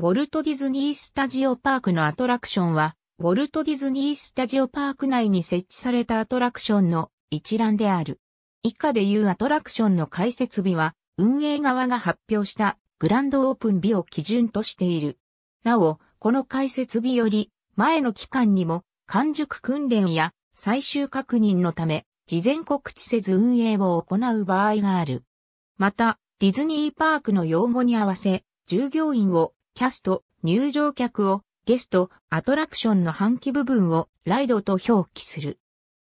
ウォルト・ディズニー・スタジオ・パークのアトラクションは、ウォルト・ディズニー・スタジオ・パーク内に設置されたアトラクションの一覧である。以下で言うアトラクションの開設日は、運営側が発表したグランドオープン日を基準としている。なお、この開設日より前の期間にも完熟訓練や最終確認のため、事前告知せず運営を行う場合がある。また、ディズニーパークの用語に合わせ、従業員をキャスト、入場客を、ゲスト、アトラクションの半期部分をライドと表記する。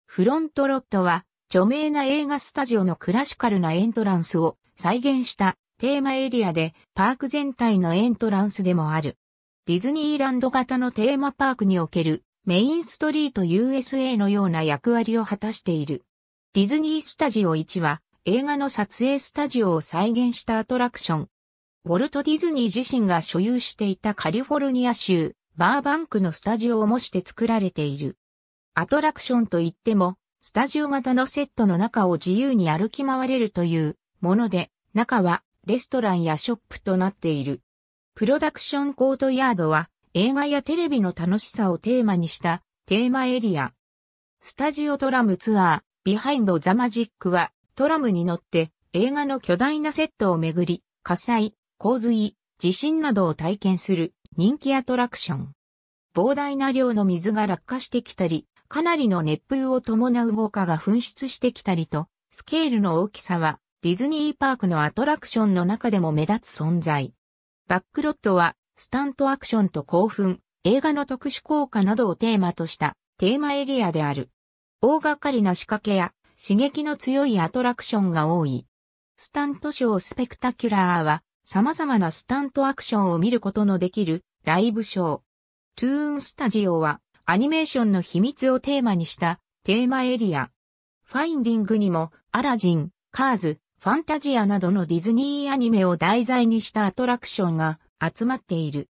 フロントロットは、著名な映画スタジオのクラシカルなエントランスを再現したテーマエリアでパーク全体のエントランスでもある。ディズニーランド型のテーマパークにおけるメインストリート USA のような役割を果たしている。ディズニースタジオ1は映画の撮影スタジオを再現したアトラクションウォルト・ディズニー自身が所有していたカリフォルニア州、バーバンクのスタジオを模して作られている。アトラクションといっても、スタジオ型のセットの中を自由に歩き回れるというもので、中はレストランやショップとなっている。プロダクションコートヤードは映画やテレビの楽しさをテーマにしたテーマエリア。スタジオトラムツアー、ビハインド・ザ・マジックはトラムに乗って映画の巨大なセットをめぐり、火災、洪水、地震などを体験する人気アトラクション。膨大な量の水が落下してきたり、かなりの熱風を伴う豪華が噴出してきたりと、スケールの大きさはディズニーパークのアトラクションの中でも目立つ存在。バックロットはスタントアクションと興奮、映画の特殊効果などをテーマとしたテーマエリアである。大掛かりな仕掛けや刺激の強いアトラクションが多い。スタントショースペクタキュラーは様々なスタントアクションを見ることのできるライブショー。トゥーンスタジオはアニメーションの秘密をテーマにしたテーマエリア。ファインディングにもアラジン、カーズ、ファンタジアなどのディズニーアニメを題材にしたアトラクションが集まっている。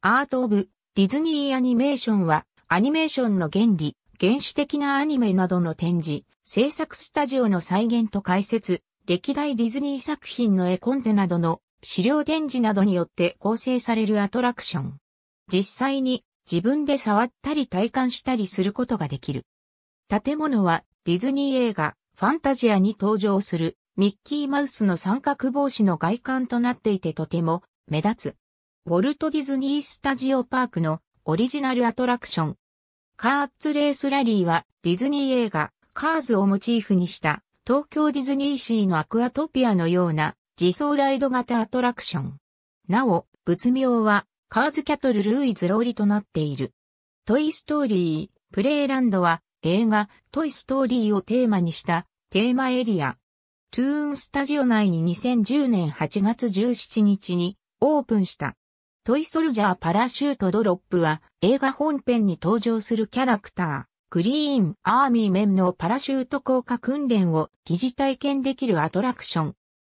アート・オブ・ディズニー・アニメーションはアニメーションの原理、原始的なアニメなどの展示、制作スタジオの再現と解説、歴代ディズニー作品の絵コンテなどの資料展示などによって構成されるアトラクション。実際に自分で触ったり体感したりすることができる。建物はディズニー映画ファンタジアに登場するミッキーマウスの三角帽子の外観となっていてとても目立つ。ウォルト・ディズニー・スタジオ・パークのオリジナルアトラクション。カーツレースラリーはディズニー映画カーズをモチーフにした東京ディズニーシーのアクアトピアのような自走ライド型アトラクション。なお、物名は、カーズキャトルルーイズローリとなっている。トイストーリー、プレイランドは、映画、トイストーリーをテーマにした、テーマエリア。トゥーンスタジオ内に2010年8月17日に、オープンした。トイソルジャーパラシュートドロップは映画本編に登場するキャラクター、グリーンアーミーメンのパラシュート降下訓練を疑似体験できるアトラクション。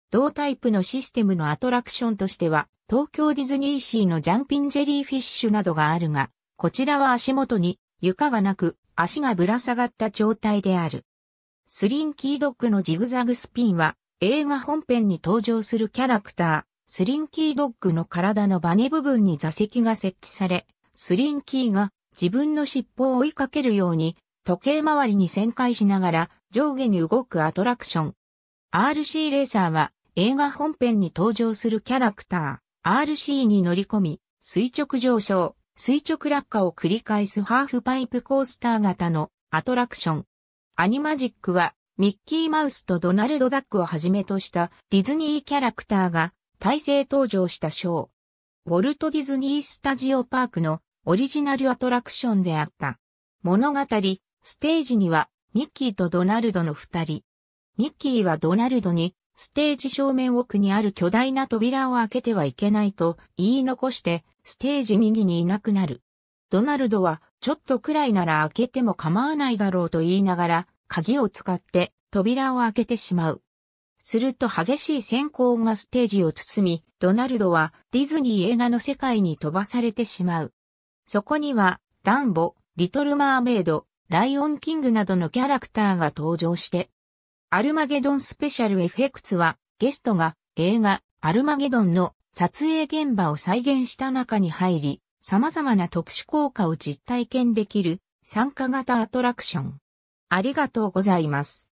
同タイプのシステムのアトラクションとしては、東京ディズニーシーのジャンピンジェリーフィッシュなどがあるが、こちらは足元に床がなく、足がぶら下がった状態である。スリンキードッグのジグザグスピンは、映画本編に登場するキャラクター、スリンキードッグの体のバネ部分に座席が設置され、スリンキーが自分の尻尾を追いかけるように、時計回りに旋回しながら上下に動くアトラクション。RC レーサーは映画本編に登場するキャラクター、RC に乗り込み、垂直上昇、垂直落下を繰り返すハーフパイプコースター型のアトラクション。アニマジックは、ミッキーマウスとドナルド・ダックをはじめとしたディズニーキャラクターが体制登場したショー。ウォルト・ディズニー・スタジオ・パークのオリジナルアトラクションであった。物語、ステージにはミッキーとドナルドの二人。ミッキーはドナルドにステージ正面奥にある巨大な扉を開けてはいけないと言い残して、ステージ右にいなくなる。ドナルドは、ちょっとくらいなら開けても構わないだろうと言いながら、鍵を使って扉を開けてしまう。すると激しい閃光がステージを包み、ドナルドはディズニー映画の世界に飛ばされてしまう。そこには、ダンボ、リトル・マーメイド、ライオン・キングなどのキャラクターが登場して、アルマゲドンスペシャルエフェクツはゲストが映画アルマゲドンの撮影現場を再現した中に入り様々な特殊効果を実体験できる参加型アトラクション。ありがとうございます。